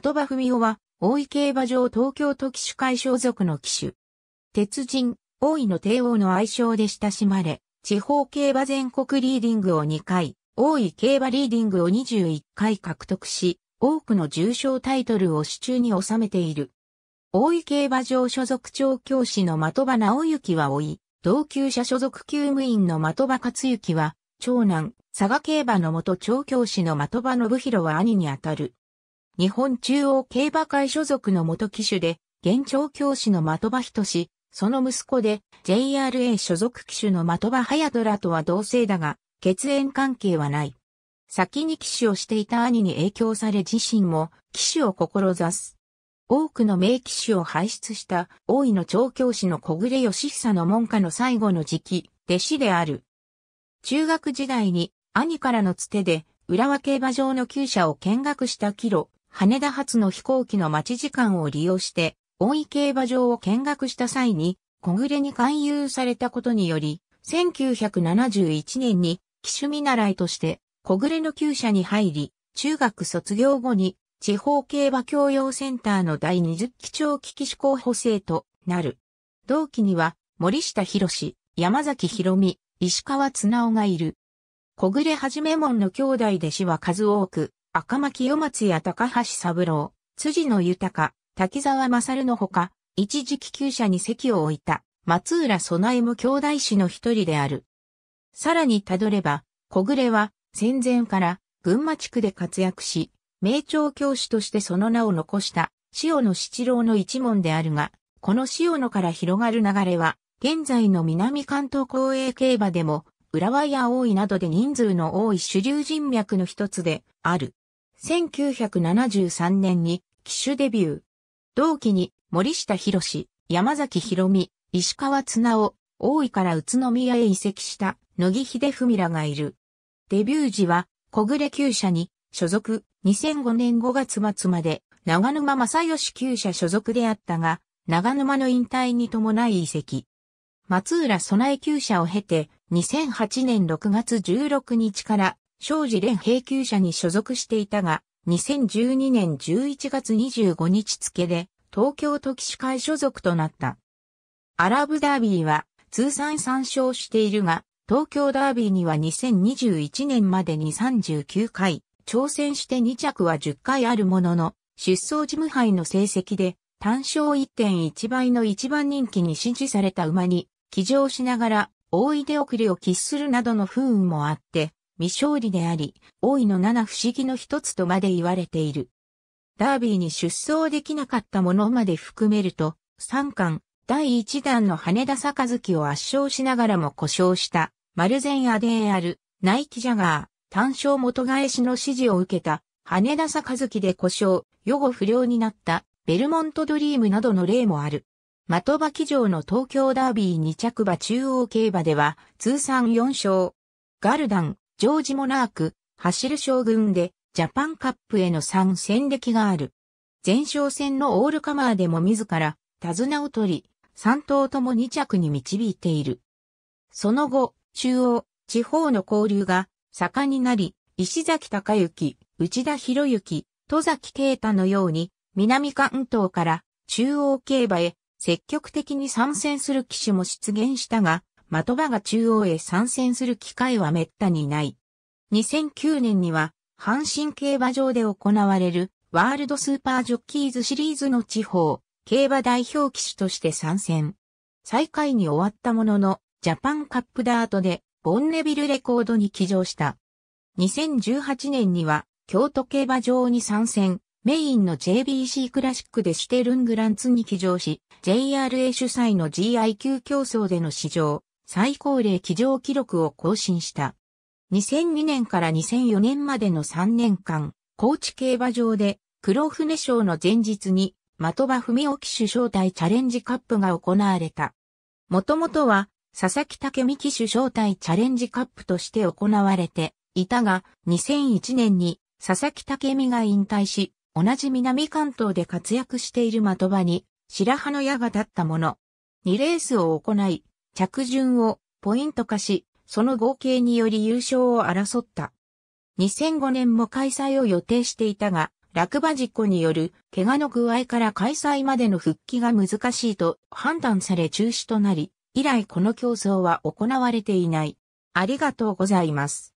的場文夫は、大井競馬場東京都騎手会所属の騎手。鉄人、大井の帝王の愛称で親しまれ、地方競馬全国リーディングを2回、大井競馬リーディングを21回獲得し、多くの重賞タイトルを手中に収めている。大井競馬場所属調教師の的場直行は老い、同級者所属厩務員の的場克行は、長男、佐賀競馬の元調教師の的場信弘は兄にあたる。日本中央競馬会所属の元騎手で、現調教師の的場人志、その息子で JRA 所属騎手の的場隼人らとは同姓だが、血縁関係はない。先に騎手をしていた兄に影響され自身も騎手を志す。多くの名騎手を輩出した大井の調教師の小暮義久の門下の最後の時期、弟子である。中学時代に兄からのつてで浦和競馬場の厩舎を見学したキロ、羽田発の飛行機の待ち時間を利用して、大井競馬場を見学した際に、小暮に勧誘されたことにより、1971年に、機種見習いとして、小暮の厩舎に入り、中学卒業後に、地方競馬教養センターの第20期長期機種候補生となる。同期には、森下博山崎博美、石川綱夫がいる。小暮はじめ門の兄弟弟子は数多く、赤巻清松や高橋三郎、辻野豊、滝沢勝のほか、一時期級者に席を置いた、松浦備えも兄弟子の一人である。さらにたどれば、小暮は戦前から群馬地区で活躍し、名調教師としてその名を残した塩野七郎の一門であるが、この塩野から広がる流れは、現在の南関東公営競馬でも、浦和や大井などで人数の多い主流人脈の一つである。1973年に機種デビュー。同期に森下博士、山崎博美、石川綱夫、大井から宇都宮へ移籍した野木秀文らがいる。デビュー時は小暮厩社に所属2005年5月末まで長沼正義厩社所属であったが、長沼の引退に伴い移籍。松浦備え厩を経て2008年6月16日から庄司連兵級者に所属していたが、2012年11月25日付で、東京都騎士会所属となった。アラブダービーは、通算参照しているが、東京ダービーには2021年までに39回、挑戦して2着は10回あるものの、出走事務杯の成績で、単勝1.1倍の一番人気に支持された馬に、騎乗しながら、大い出遅れを喫するなどの不運もあって、未勝利であり、大位の七不思議の一つとまで言われている。ダービーに出走できなかったものまで含めると、3巻、第1弾の羽田杯を圧勝しながらも故障した、マルゼンアデーアル、ナイキジャガー、単勝元返しの指示を受けた、羽田杯で故障、予後不良になった、ベルモントドリームなどの例もある。的場騎乗の東京ダービー2着馬中央競馬では、通算4勝。ガルダン、ジョージ・モナーク、走る将軍で、ジャパンカップへの参戦歴がある。前哨戦のオールカマーでも自ら、手綱を取り、3頭とも2着に導いている。その後、中央、地方の交流が盛んになり、石崎隆之、内田博之、戸崎啓太のように、南関東から中央競馬へ積極的に参戦する騎手も出現したが、的場が中央へ参戦する機会は滅多にない。2009年には、阪神競馬場で行われるワールドスーパージョッキーズシリーズの地方、競馬代表騎手として参戦。最下位に終わったものの、ジャパンカップダートで、ボンネビルレコードに騎乗した。2018年には、京都競馬場に参戦、メインの JBC クラシックでシテルングランツに騎乗し、JRA 主催の GI q 競争での試乗、最高齢騎乗記録を更新した。2002年から2004年までの3年間、高知競馬場で黒船賞の前日に的場文雄騎手招待チャレンジカップが行われた。もともとは佐々木武美騎手招待チャレンジカップとして行われていたが、2001年に佐々木武美が引退し、同じ南関東で活躍している的場に白羽の矢が立ったもの。2レースを行い、着順をポイント化し、その合計により優勝を争った。2005年も開催を予定していたが、落馬事故による怪我の具合から開催までの復帰が難しいと判断され中止となり、以来この競争は行われていない。ありがとうございます。